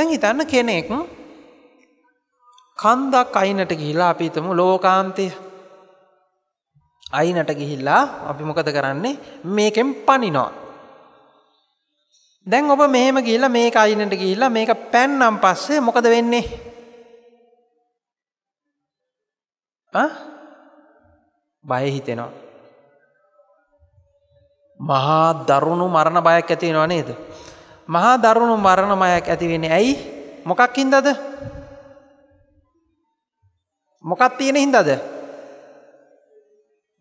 දැන් හිතන්න කෙනෙක් කන්දක් අයිනට ගිහිලා අපි හිතමු ලෝකාන්තය අයිනට ගිහිල්ලා අපි මොකද කරන්නේ මේකෙන් පනිනවා. දැන් ඔබ මෙහෙම ගිහිල්ලා මේක අයිනට ගිහිල්ලා මේක පැන්නම් පස්සේ මොකද වෙන්නේ? ආ? බය හිතෙනවා. මහා දරුණු මරණ බයක් ඇති වෙනව නේද? මහා දරුණු මරණමයක් ඇතිවෙන ඇයි මොකක් හින්දද මොකක් තියෙන හින්දද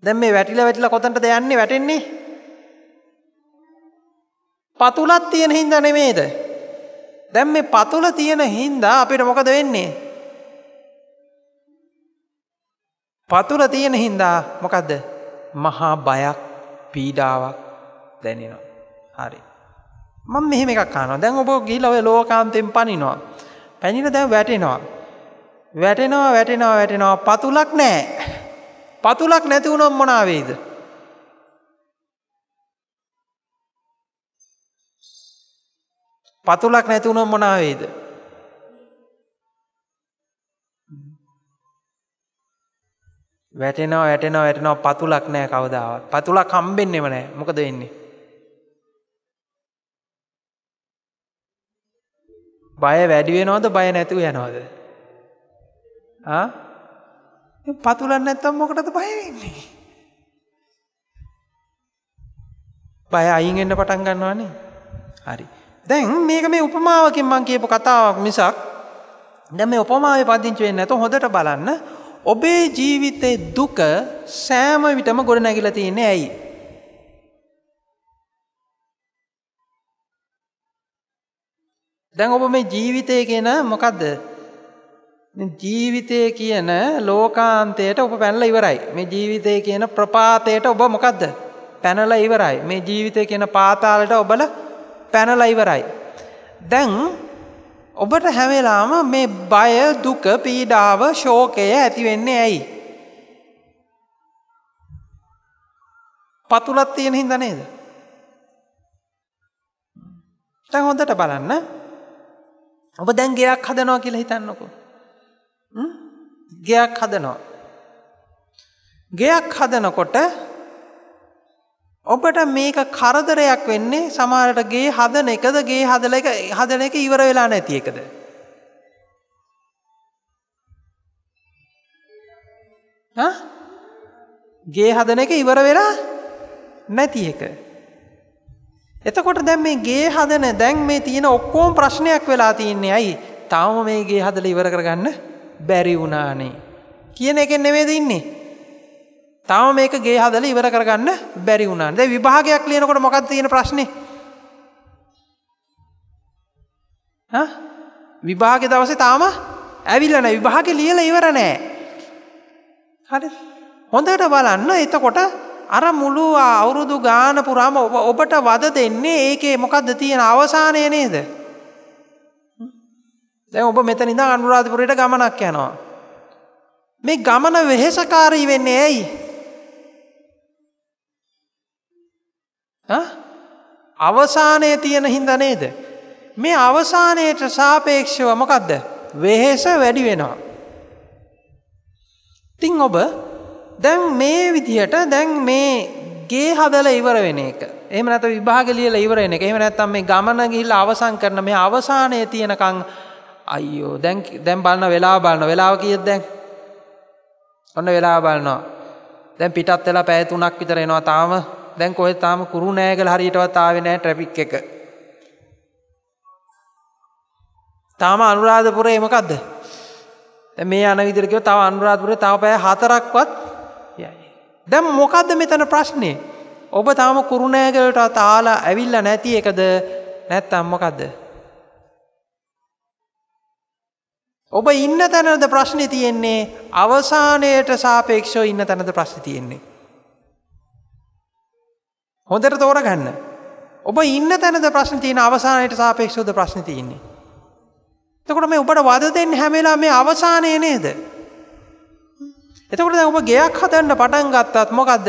දැම් මේ වැටිල වැටිල කොතන්ට දෙයන්නේ වැටෙන්නේ පතුලත් තියෙන හින්ද නෙමේද දැම් මේ පතුල තියෙන හින්දා අපිට මොකද වෙන්නේ පතුල තියෙන හින්දා මොකක්ද මහා බයක් පීඩාවක් දැනෙනවා හරි මම මෙහෙම එකක් අහනවා. දැන් ඔබ ගිහිල්ලා ඔය ලෝකාන්තයෙන් පනිනවා. පැනින දැන් වැටෙනවා. වැටෙනවා වැටෙනවා වැටෙනවා පතුලක් නැහැ. පතුලක් නැති වුණොත් මොනවා වෙයිද? පතුලක් නැති වුණොත් මොනවා වෙයිද? වැටෙනවා වැටෙනවා වැටෙනවා පතුලක් නැහැ කවදාවත්. පතුලක් හම්බෙන්නෙම නැහැ. මොකද වෙන්නේ? බය වැඩිවෙනවාද බය නැතිව යනවාද. පතුලන්න නැත්තම් මොකටද බයවෙන්නේ. බය අයින්ෙන්න්න පටන් ගන්නවානේ හරි. දැන් මේක මේ උපමාවකින් මං කියපු කතාවක් මිසක් දැම උපමාව පදිංචි වෙන්න ඇත හොඳට බලන්න ඔබේ ජීවිතය දුක සෑම විටම ගොඩ නැගිල තියන්නේ ඇයි. දැන් ඔබ මේ ජීවිතය කියන මොකක්ද? ජීවිතය කියන ලෝකාන්තයට ඔබ පැනලා ඉවරයි. මේ ජීවිතය කියන ප්‍රපාතයට ඔබ මොකද්ද? පැනලා ඉවරයි. මේ ජීවිතය කියන පාතාලයට ඔබල පැනලා ඉවරයි. දැන් ඔබට හැමලාම මේ බය දුක පීඩාව ශෝකය ඇති වෙන්නේ ඇයි. පතුලත් තියෙන හින්ද නේද. තැන් හොඳට බලන්න ඔබ දැන් ගෙයක් හදනවා කියලා හිතන්නකො. ගෙයක් හදනවා. ගෙයක් හදනකොට ඔබට මේක කරදරයක් වෙන්නේ සමහරට ගේ හදන එකද ගේ හදල එක හදන එක ඉවර වෙලා නැති එකද. ගේ හදන එක ඉවර වෙලා නැති එක. එතකොට දැන් මේ ගේ හදන දැන් මේ තියෙන ඔක්කෝම් ප්‍රශ්නයක් වෙලා තියන්නේ ඇයි තාම මේ ගේ හදල ඉවර කරගන්න බැරි වුණානේ කියන එකෙන් නෙවේද ඉන්නේ තාම මේක ගේ හදල ඉවර කරගන්න බැරි වුණා දැ විභාගයක් ලියනකොට මොකක් තියෙන ප්‍රශ්න විභාග දවස තාම ඇවිල්ලන විභාග ලියල ඉවර නෑ හරි හොඳට බලන්න එතකොට අර මුළු අවුරුදු ගාන පුරාම ඔබ ඔබට වද දෙන්නේ ඒකේ මොකක්ද තියෙන අවසානය නේද. දැ ඔබ මෙත නිද අනුරාධපුරයට ගමනක් යනවා. මේ ගමන වෙහෙසකාරී වෙන්නේ ඇයි. අවසානය තියෙන හින්ද නේද. මේ අවසානයට සාපේක්ෂව මොකක්ද. වෙහෙස වැඩි වෙනවා. තිං ඔබ දැන් මේ විදිහට දැන් මේ ගේ හදලා ඉවර වෙන එක. එහෙම නැත්නම් විභාග ලියලා ඉවර වෙන එක. එහෙම නැත්නම් මේ ගමන ගිහිල්ලා අවසන් කරන මේ අවසානයේ තියෙනකන් අයියෝ දැන් දැන් බලන වෙලාව බලන වෙලාව කීයද දැන්? ඔන්න වෙලාව බලනවා. දැන් පිටත් වෙලා පැය 3ක් විතර එනවා තාම. දැන් කොහෙද තාම කුරු නෑගල හරියටවත් ආවේ නෑ ට්‍රැෆික් එක. තාම අනුරාධපුරේ මොකද්ද? මේ යන විදිහට කිව්ව තව අනුරාධපුරේ තව පැය 4ක්වත් දැම් මොකක්ද මෙතන ප්‍රශ්නේ. ඔබ තාම කුරුණෑගලට තාලා ඇවිල්ල නැති එකද නැත් අම්මකක්ද. ඔබ ඉන්න තැනද ප්‍රශ්නි තියෙන්නේ අවසානයට සාපේක්ෂෝ ඉන්න තැනද ප්‍රශ්ි තියෙන්නේ. හොඳට තෝර ගන්න. ඔබ ඉන්න තැනද ප්‍රශ්න තියෙන අවසානයට සාපේක්ෂෝද ප්‍රශ්න තියෙන්නේ. තකොට මේ ඔබට වද දෙෙන් හැමලා මේ අවසානය නේද. එතකොට ඔබ ගෙයක් හදන්න පටන් ගත්තත් මොකක්ද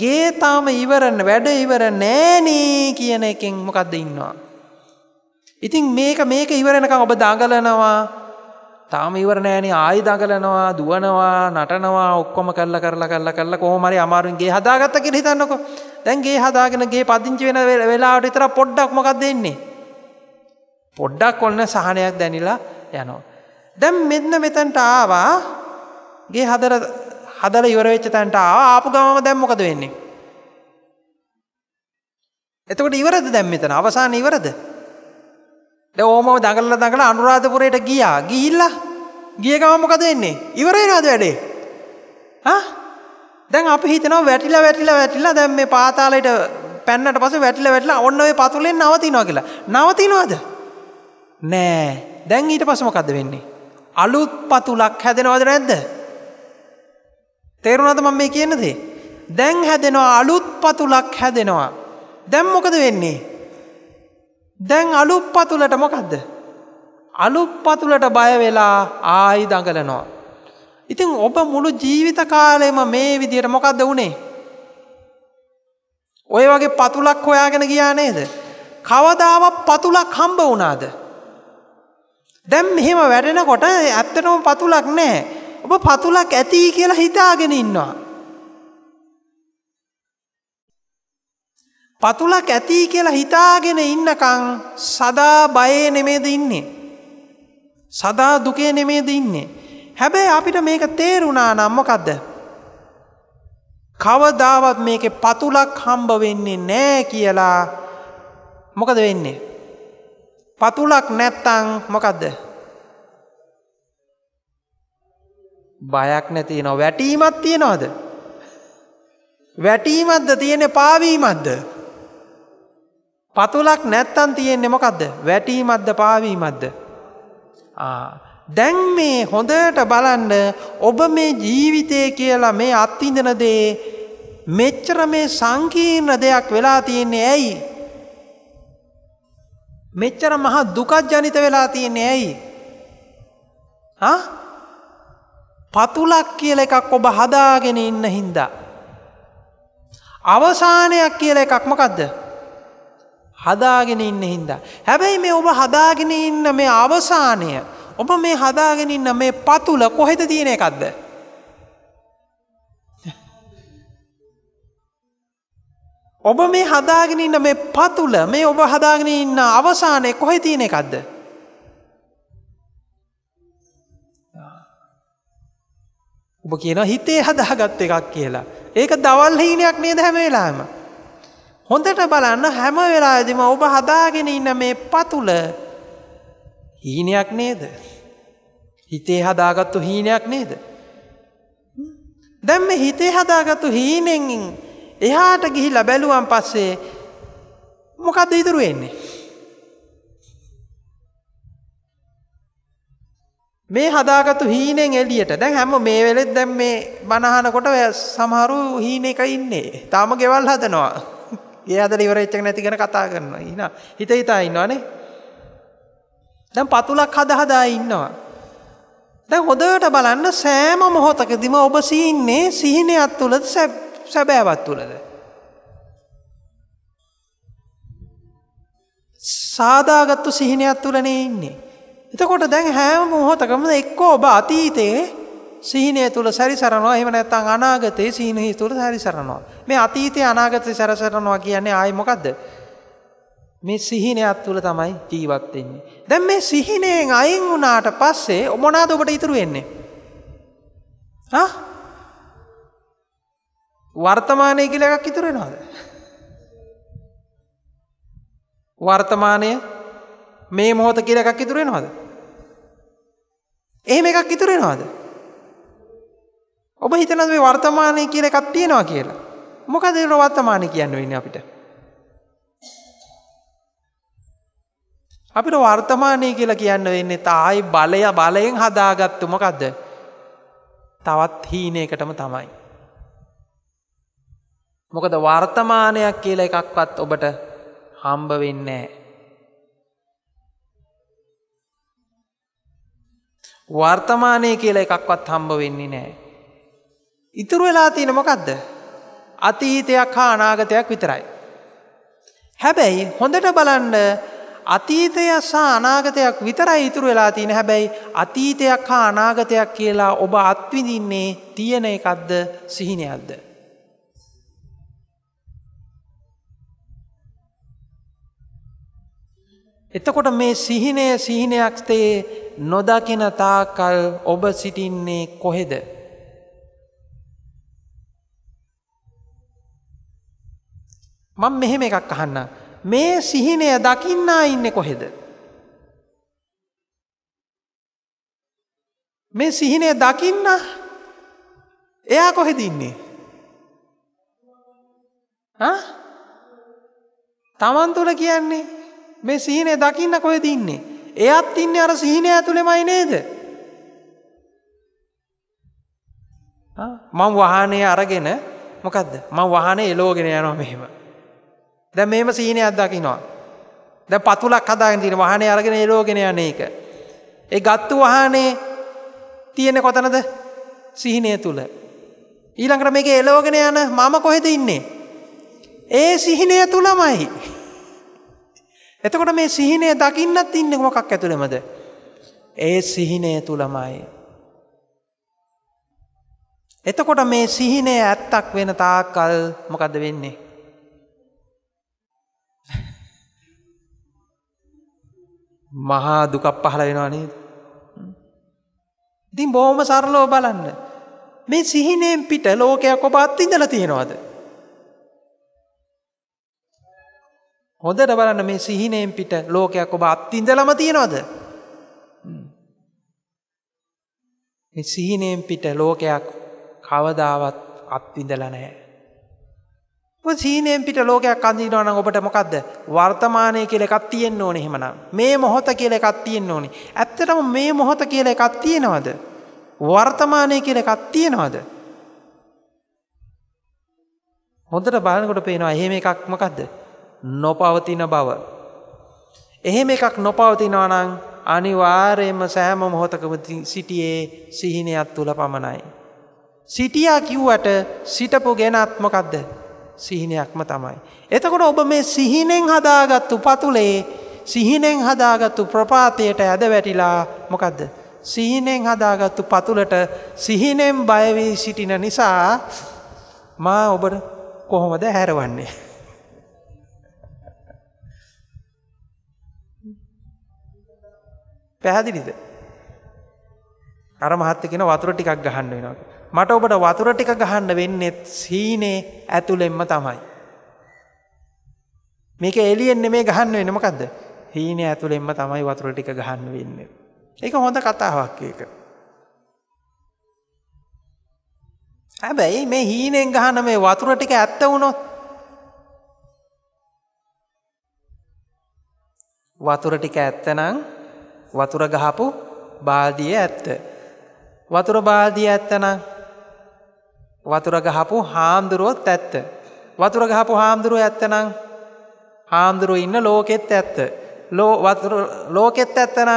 ගේ තාම ඉවරන්න වැඩ ඉවර නෑනේ කියන එකෙන් මොකක්ද ඉන්නවා. ඉතින් මේක මේක ඉවරෙනකම් ඔබ දඟලනවා තාම ඉවර නෑනේ ආයි දඟලනවා දුවනවා නටනවා ඔක්කොම කරලා කරලා කරලා කරලා කොහොමරි අමාරුවෙන් ගේ හදාගත්ත කියලා හිතන්නකෝ. දැන් ගේ හදාගෙන ගේ පදිංචි වෙන වෙලාවට විතර පොඩ්ඩක් මොකක්ද වෙන්නේ? පොඩ්ඩක් ඔන්න සහනයක් දැනිලා යනවා. දැන් මෙන්න මෙතනට ආවා ගේ හදර හදල ඉවරවෙච්ච තැන්ට ආපු ගම දැම්මකද වෙන්නේ. එතකට ඉවරද දැම්මිතන අවසාන ඉවරද. ඕමම දඟල දඟල අනුරාධපුරයට ගියා ගිහිල්ල ගිය ගමමකද වෙන්නේ ඉවරේනවාද වැඩේ. දැන් අපි හිතනව වැටිල වැටිල වැටිලා දැම් මේ පාතාලයට පැන්නට පස වැටිල වැටලා ඔන්නඔය පතුලෙන් නවතිනවා කියලා නවතිනවාද නෑ දැන් ඊට පසමකද වෙන්නේ. අලුත් පතුලක් හැදෙනවද නැද්ද. තේරුණාද මම මේ කියන දේ. දැන් හැදෙනවා අලුත් පතුලක් හැදෙනවා. දැන් මොකද වෙන්නේ? දැන් අලුත් පතුලට මොකද්ද? අලුත් පතුලට බය වෙලා ආයි දඟලනවා. ඉතින් ඔබ මුළු ජීවිත කාලෙම මේ විදියට මොකද්ද වුනේ? ඔය වගේ පතුලක් හොයාගෙන ගියා නේද? කවදාවත් පතුලක් හම්බ වුණාද? දැන් මෙහෙම වැඩෙනකොට ඇත්තටම පතුලක් නැහැ. ඔබ පතුලක් ඇති කියලා හිතාගෙන ඉන්නවා. පතුලක් ඇති කියලා හිතාගෙන ඉන්නකං සදා බයේ නෙමේද ඉන්නේ. සදා දුකේ නෙමේද ඉන්නේ. හැබැයි අපිට මේක තේරුණා නම්මකක්ද. කවදාවත් මේක පතුලක් හම්බ වෙන්නේ නෑ කියලා මොකද වෙන්නේ. පතුලක් නැත්තං මොකක්ද. බයක් නැතිනො වැටීමත් තියෙනවාද වැටීමත්ද තියෙන පාවීමත්ද පතුලක් නැත්තන් තියෙන්නේ මොකක්ද වැටීමත්ද පාවීමත්ද දැන් මේ හොඳට බලන්ඩ ඔබ මේ ජීවිතය කියලා මේ අත්තිඳන දේ මෙච්චර මේ සංකීර්ණ දෙයක් වෙලා තියෙන්නේ ඇයි මෙච්චර මහා දුකත් ජනිත වෙලා තියෙන්නේ ඇයි හා පතුලක් කියල එකක් ඔබ හදාගෙන ඉන්න හින්දා. අවසානයක් කියල එකක්මකක්ද. හදාගෙන ඉන්න හින්දා. හැබැයි මේ ඔබ හදාගෙන ඉන්න මේ අවසානය ඔබ මේ හදාගෙන ඉන්න මේ පතුල කොහෙද තියෙන එකක්ද. ඔබ මේ හදාගෙන ඉන්න මේ පතුල මේ ඔබ හදාගෙන ඉන්න අවසානය කොහෙ තියෙන එකක්ද. ඔබ කියන හිතේ හදහගත් එකක් කියලා. ඒක දවල් හීනයක් නේද හැම වෙලාම. හොඳට බලන්න හැම වෙලාදම ඔබ හදාගෙන ඉන්න මේ පතුල හීනයක් නේද. හිතේ හදාගත්තු හීනයක් නේද. දැම්ම හිතේ හදාගත්තු හීනෙෙන් එහාට ගිහිලා බැලුවන් පස්සේ මොකක්ද ඉතුරු වෙන්නේ. මේ හදාගත්තු හීනෙන් එලියට දැන් හැම මේ වෙලෙත් දැම් මේ බණහනකොට සමහරු හීන එක ඉන්නේ තාම ගෙවල් හදනවා ඒ අද ඉවරච්චක් නැතිගෙන කතා කරනවා හින හිත හිතා ඉන්නවානේ දැන් පතුලක් හද හදා ඉන්නවා දැන් හොදට බලන්න සෑම මොහොතකදිම ඔබ සීන්නේ සිහිනයක් තුළද සැබෑවත් තුළද සාදාගත්තු සිහිනයක් තුළනේ ඉන්නේ එතකොට දැන් හැම මොහොතකම එක්කෝ ඔබ අතීතයේ සිහිනය තුළ සැරිසරනවා එහෙම නැත්තං අනාගතයේ සීනහි තුළ සැරිසරනවා. මේ අතීතය අනාගතය සැරසරනවා කියන්නේ ආයමොකක්ද. මේ සිහිනයක් තුළ තමයි ජීවත්වෙන්නේ. දැන් මේ සිහිනයෙන් අයින් වුනාට පස්සේ ඔමොනාද ඔබට ඉතුරු වෙන්නේ. වර්තමානය කියල එකක් ඉතුරෙනවාද. වර්තමානය මේ මොහොත කියල එකක් ඉතුරෙනවාද. එහෙම එකක් ඉතුරෙනවාද. ඔබ හිතනද මේ වර්තමානය කියන එකක් තියෙනවා කියලා. මොකදේර වර්තමානය කියන්න වෙන්න අපිට. අපිට වර්තමානය කියලා කියන්න වෙන්න තායි බලය බලයෙන් හදාගත්තු මොකක්ද. තවත් හීනයකටම තමයි. මොකද වර්තමානයක් කියලා එකක්වත් ඔබට හම්බ වෙන්නේ. වර්තමානය කියලා එකක්වත් හම්බ වෙන්නේ නෑ. ඉතුරු වෙලා තියෙන මොකක්ද. අතීතයක් හා අනාගතයක් විතරයි. හැබැයි හොඳට බලන්ඩ අතීතය සා අනාගතයක් විතරයි ඉතුරු වෙලා තියෙන හැබැයි අතීතයක් හා අනාගතයක් කියලා ඔබ අත්විඳින්නේ තියෙන එකක්ද සිහිනයක්ද. එතකොට මේ සිහිනය සිහිනයක් තේ නොදකින තාකල් ඔබ සිටින්නේ කොහෙද. මං මෙහෙම එකක් අහන්න මේ සිහිනය දකින්නා ඉන්න කොහෙද. මේ සිහිනය දකින්න එයා කොහෙද ඉන්නේ. තමන් තුළ කියන්නේ මේ සීනය දකින්න කොහෙ දන්නේ. එයත් ඉන්න අර සීනය ඇතුළෙමයි නේද. මං වහනය අරගෙන මොකක්ද මං වහන එලෝගෙන යනවා මෙහෙම. දැ මෙම සීනය අත්දකිනවා. ද පතුලක් හදාගෙන තින වහනය අරගෙන එලෝගෙන යන එක. ඒ ගත්තු වහනේ තියෙන කොතනද සිහිනය තුළ. ඊළඟට මේක එලෝගෙන යන මම කොහෙද ඉන්නේ. ඒ සිහිනය තුළමයි. එතකොට මේ සිහිනය දකින්නත් ඉන්න මොකක් ඇතුළෙමද. ඒ සිහිනය තුළමයි. එතකොට මේ සිහිනය ඇත්තක් වෙන තාකල් මොකද වෙන්නේ. මහා දුකක් පහල වෙනවානේ. ඉතින් බොහොම සරලෝ බලන්න. මේ සිහිනයෙන් පිට ලෝකයක් ඔබ අත්තිඉඳල තියෙනවාද. හොඳට බලන්න මේ සිහිනයෙන් පිට ලෝකයක් ඔබ අත්තිඳලම තියෙනවද සිහිනයෙන් පිට ලෝකයක් කවදාවත් අත්විඳල නැහැ. සීනයෙන් පිට ලෝකයක් අඳීනවන ඔබට මොකක්ද වර්තමානය කියල එකක් තියෙන්න්න ඕන හෙමනම් මේ මොහොත කියල එකක් තියෙන්න්න ඕනි ඇත්තටම මේ මොහොත කියල එකක් තියෙනවද වර්තමානය කියල එකක් තියෙනවද හොඳට බලනකොට පේනවා එහෙම එකක් මොකක්ද නොපවතින බව. එහෙම එකක් නොපවතිනවනං අනිවාර්යෙන්ම සෑම මොහොතකම සිටියේ සිහිනයක් තුළ පමණයි. සිටියා කිව්වට සිටපු ගෙනත්මකක්ද සිහිනයක්ම තමයි. එතකොට ඔබ මේ සිහිනෙන් හදාගත්තු පතුලේ සිහිනෙන් හදාගත්තු ප්‍රපාතයට ඇද වැටිලා මොකක්ද. සිහිනෙන් හදාගත්තු පතුලට සිහිනෙන් බයවී සිටින නිසා මා ඔබට කොහොමද හැරවන්නේ. පැහැදිලිද. අර මහත්ත කෙන වතුර ටිකක් ගහන්න වෙනවා. මට ඔබට වතුර ටික ගහන්න වෙන්නෙත් සීනේ ඇතුළෙන්ම තමයි. මේක එලියෙන් මේ ගහන්න වෙන මොකක්ද හීන ඇතුළෙන්ම තමයි වතුර ටික ගහන්න වෙන්න. ඒක හොඳ කතාවක් ඒක. හැබැයි මේ හීනෙන් ගහන මේ වතුර ටික ඇත්ත වුණොත් වතුර ටික ඇත්තනම් වතුර ගහපු බාල්දිය ඇත්ත. වතුර බාල්දිය ඇත්තන වතුර ගහපු හාමුදුරුවොත් ඇත්ත. වතුර ගහපු හාමුදුරුව ඇත්තනං හාමුදුරුව ඉන්න ලෝකෙත් ඇත්ත. ලෝකෙත් ඇත්තනං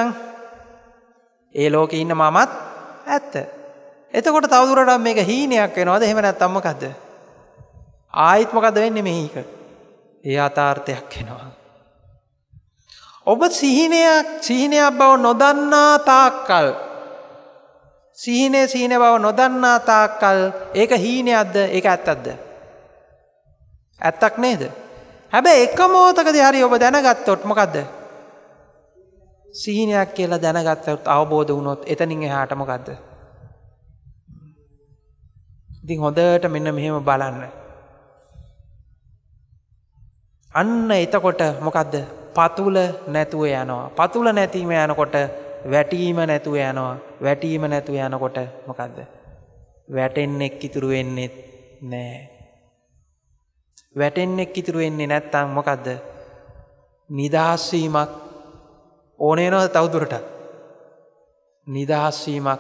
ඒ ලෝක ඉන්න මමත් ඇත්ත. එතකොට තවදුරට මේක හීනයක් වෙනවාද එහෙම නැත්තම්මකක්ද. ආයිත්මකද වෙන්න මෙහික. ඒ අතාර්ථයක් වෙනවා. ඔබ සිහිනයක් සිහිනයක් බව නොදන්නා තාක්කල් සිහිනේ සීන බව නොදන්නා තාක්කල් ඒක හීනයක්ද ඒක ඇත්තක්ද ඇත්තක් නේද හැබැයි එක මොහොතකදී හරි ඔබ දැනගත්තොත් මොකද්ද සිහිනයක් කියලා දැනගත්තොත් අවබෝධ වුණොත් එතනින් එහාට මොකද්ද ඉතින් හොඳට මෙන්න මෙහෙම බලන්න අන්න එතකොට මොකද්ද පතුල නැතුව යනවා. පතුල නැතිීම යනකොට වැටීම නැතුව යනවා. වැටීම නැතුව යනකොට මොකක්ද. වැටෙන්නෙක් ඉතුරු වෙන්නෙත් නෑ. වැටෙන්නෙක් ඉතුරු වෙන්නේ නැත්තං මොකක්ද. නිදහස්වීමක් ඕනේ නොද තවදුරට. නිදහස්වීමක්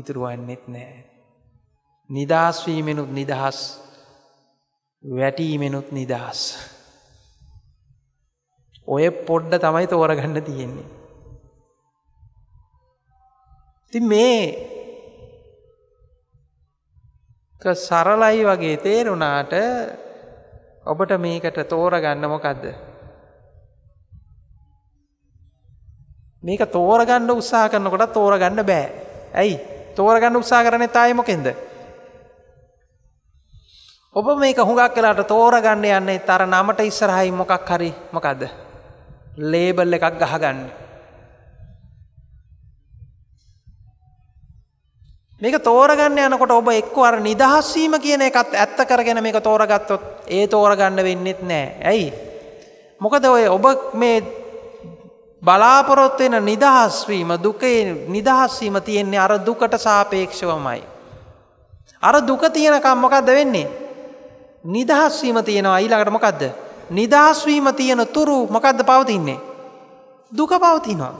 ඉතුරුවන්නෙත් නෑ. නිදහස්වීමෙනුත් නිදහස් වැටීමෙනුත් නිදහස්. ඔය පොඩ්ඩ තමයි තෝරගන්න තියෙන්නේ. ති මේ සරලයි වගේ තේරුණාට ඔබට මේකට තෝරගන්න මොකක්ද. මේක තෝරගන්න උත්සා කරනකොට තෝරගන්න බෑ ඇයි තෝරගන්න උත්සා කරන තායමොකෙන්ද. ඔබ මේක හුඟක් කලාට තෝරගන්න යන්නේ තර නමට ඉස්සරහයි මොකක් හරි මොකක්ද. ලේබල් එකක් ගහගන්න. මේක තෝරගන්න යනකොට ඔබ එක්ව අර නිදහස්වීම කියන එකත් ඇත්ත කරගෙන මේක තෝරගත්තොත් ඒ තෝරගන්න වෙන්නෙත් නෑ ඇයි. මොකද ඔය ඔබ මේ බලාපොරොත්වෙන නිදහස්වීම දුකේ නිදහස්වීම තියෙන්නේ අර දුකට සාපේක්ෂවමයි. අර දුක තියෙනකම් මොකක්ද වෙන්නේ. නිදහස්වීම තියෙනවා ඊළඟට මොකක්ද. නිදහස්වීම තියෙන තුරු මොකක්ද පවතින්නේ. දුක පවතිනවා.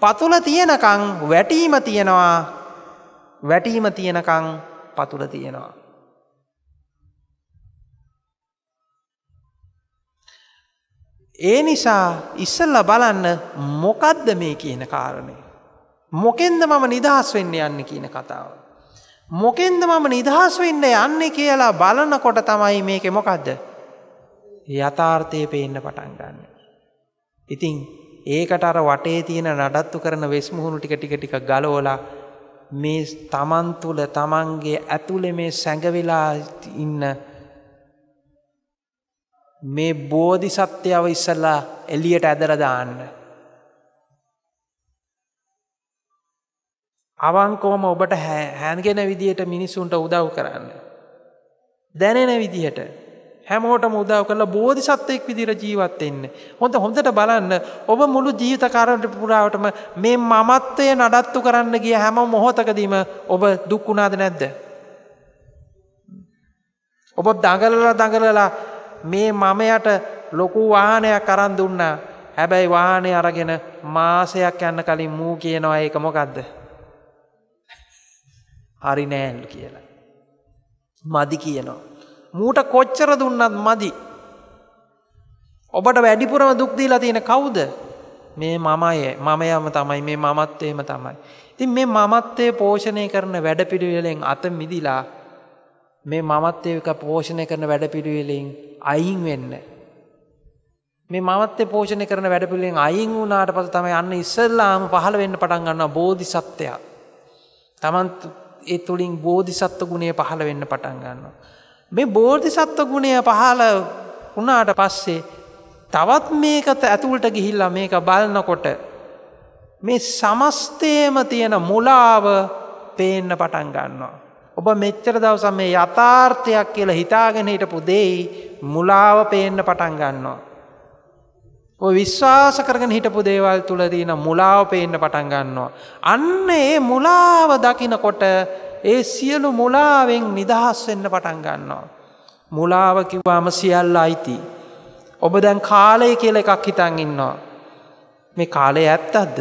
පතුල තියෙනකං වැටීම තියෙනවා වැටීම තියෙනකං පතුල තියෙනවා. ඒ නිසා ඉස්සල්ල බලන්න මොකද්ද මේ කියන කාරණය. මොකෙන්ද මම නිදහස් වෙන්න යන්න කියන කතාව. මොකෙන්ද මම නිදහස් වෙන්න යන්නේ කියලා බලනකොට තමයි මේක මොකක්ද යථාර්ථය පේන්න පටන් ගන්න. ඉතින් ඒකට අර වටේ තියෙන නඩත්තු කරන වෙස්මුහුණු ටික ටික ටික ගලෝලා මේ තමන් තුළ තමන්ගේ ඇතුළෙ මේ සැඟවෙලා ඉන්න මේ බෝධි සත්‍යව ඉස්සල්ලා එලියට ඇදරදාන්න. අවංකවම ඔබට හැන්ගෙන විදිහට මිනිස්සුන්ට උදව් කරන්න. දැනෙන විදිහට හැමෝටම උදව් කරලා බෝධි සත්වයෙක් විදිර ජීවත් එන්න. හොඳ හොඳට බලන්න ඔබ මුළු ජීවිත කරට පුරාවටම මේ මමත්වය නඩත්තු කරන්න ගිය හැම මොහොතකදීම ඔබ දුක් වුණාද නැද්ද. ඔබ දඟලලා දඟලලා මේ මමයට ලොකු වාහනයක් කරන් දුන්නා හැබැයි වාහනය අරගෙන මාසයක් යන්න කලින් මූ කියනවා ඒක මොකක්ද. හරි නෑල්ලු කියලා. මදි කියනවා. මූට කොච්චර දුන්නත් මදි. ඔබට වැඩිපුරම දුක්දීලා තියෙන කවුද මේ මමය මමයම තමයි මේ මමත්වයම තමයි. ඉතින් මේ මමත්වය පෝෂණය කරන වැඩපිළිවෙලෙන් අත මිදිලා මේ මමත්වයක පෝෂණය කරන වැඩපිළිවෙලෙන් අයින් වෙන්න. මේ මමත්‍ය පෝෂණය කරන වැඩපිළිවෙලෙන් අයින් වුණාට පස්සේ තමයි අන්න ඉස්සල්ලාම පහළ වෙන්න පටන් ගන්නවා බෝධිසත්වයා. තමන් ඒ තුළින් බෝධිසත්ව ගුණය පහළ වෙන්න පටන් ගන්නවා. මේ බෝධිසත්ව ගුණය පහළ වුණාට පස්සේ තවත් මේකත ඇතුළට ගිහිල්ලා මේක බලනකොට මේ සමස්තේම තියෙන මුලාව පේන්න පටන් ගන්නවා. ඔබ මෙච්චර දවසම මේ යථාර්ථයක් කියලා හිතාගෙන හිටපු දෙයි මුලාව පේන්න පටන් ගන්නවා. ඔය විශ්වාස කරගෙන හිටපු දේවල් තුල තියෙන මුලාව පේන්න පටන් ගන්නවා. අන්න ඒ මුලාව දකිනකොට ඒ සියලු මුලාවෙන් නිදහස් වෙන්න පටන් ගන්නවා. මුලාව කිව්වාම සියල්ල අයිති. ඔබ දැන් කාලය කියල එකක් හිතන් ඉන්නවා. මේ කාලය ඇත්ත අද්ද.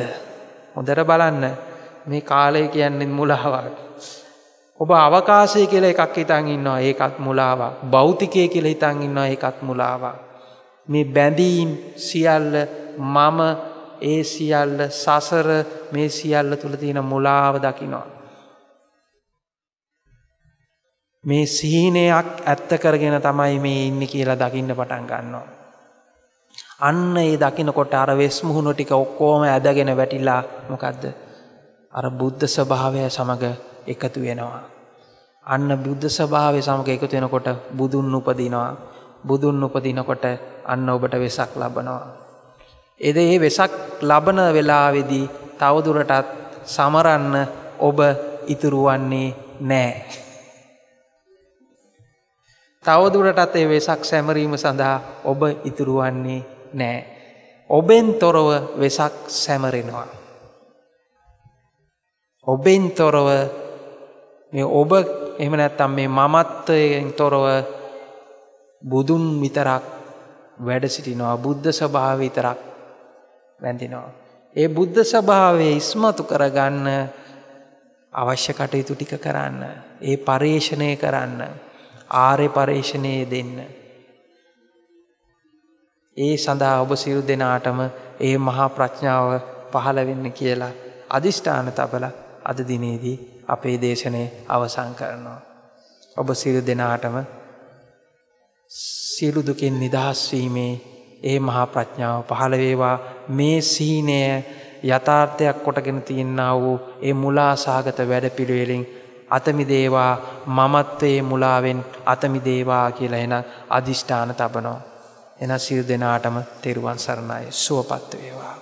හොඳට බලන්න මේ කාලය කියන්නේ මුලාවක්. ඔබ අවකාශය කියල එකක් හිතන් ඉන්නවා ඒකත් මුලාවක් බෞතිකය කියල හිතන් ඉන්නවා ඒකත් මුලාවක්. මේ බැඳීම් සියල්ල මම ඒ සියල්ල සසර මේ සියල්ල තුළ තියෙන මුලාව දකිනවා. මේ සිහිනයක් ඇත්ත කරගෙන තමයි මේ ඉන්න කියලා දකින්න පටන් ගන්නවා. අන්න ඒ දකිනකොට අර වෙස් මුහුණු ටික ඔක්කෝම ඇදගෙන වැටිලා මොකක්ද. අර බුද්ධ ස්වභාවය සමඟ එකතු වෙනවා. අන්න බුද්ධ ස්වභාවය සමඟ එකතු වෙනකොට බුදුන් උපදිනවා. බුදුන් උපදිනකොට අන්න ඔබට වෙසක් ලබනවා. එද ඒ වෙසක් ලබන වෙලාවෙදී තවදුරටත් සමරන්න ඔබ ඉතුරුවන්නේ නෑ. තවදුරටත් ඒ වෙසක් සැමරීම සඳහා ඔබ ඉතුරුවන්නේ නෑ. ඔබෙන් තොරව වෙසක් සැමරෙනවා. ඔබෙන් තොරව මේ ඔබ එහම නැත්තම් මේ මමත්වයෙන් තොරව බුදුන් විතරක් වැඩ සිටිනවා බුද්ධ ස්වභාව විතරක් වැඳිනවා. ඒ බුද්ධ ස්වභාවය ඉස්මතු කරගන්න අවශ්‍ය කටයුතු ටික කරන්න. ඒ පර්යේෂණය කරන්න. ආර්ය පර්යේෂණයේ දෙන්න. ඒ සඳහා ඔබ සිරු දෙනාටම ඒ මහා ප්‍රඥාව පහළ වෙන්න කියලා අදිෂ්ඨාන තබල අද දිනේදී අපේ දේශනය අවසන් කරනවා. ඔබ සිරු දෙනාටම සියලු දුකෙන් නිදහස් වීමේ ඒ මහා ප්‍රඥාව පහළ වේවා මේ සීනය යථාර්ථයක් කොටගෙන තියෙනා වූ ඒ මුලාසහගත වැඩපිළිවෙලින් අතමිදේවා මමත්වයේ මුලාවෙන් අතමිදේවා කියලා එන අධිෂ්ඨාන තබනවා. එන සිල් දෙනාටම තෙරුවන් සරණයි සුවපත් වේවා.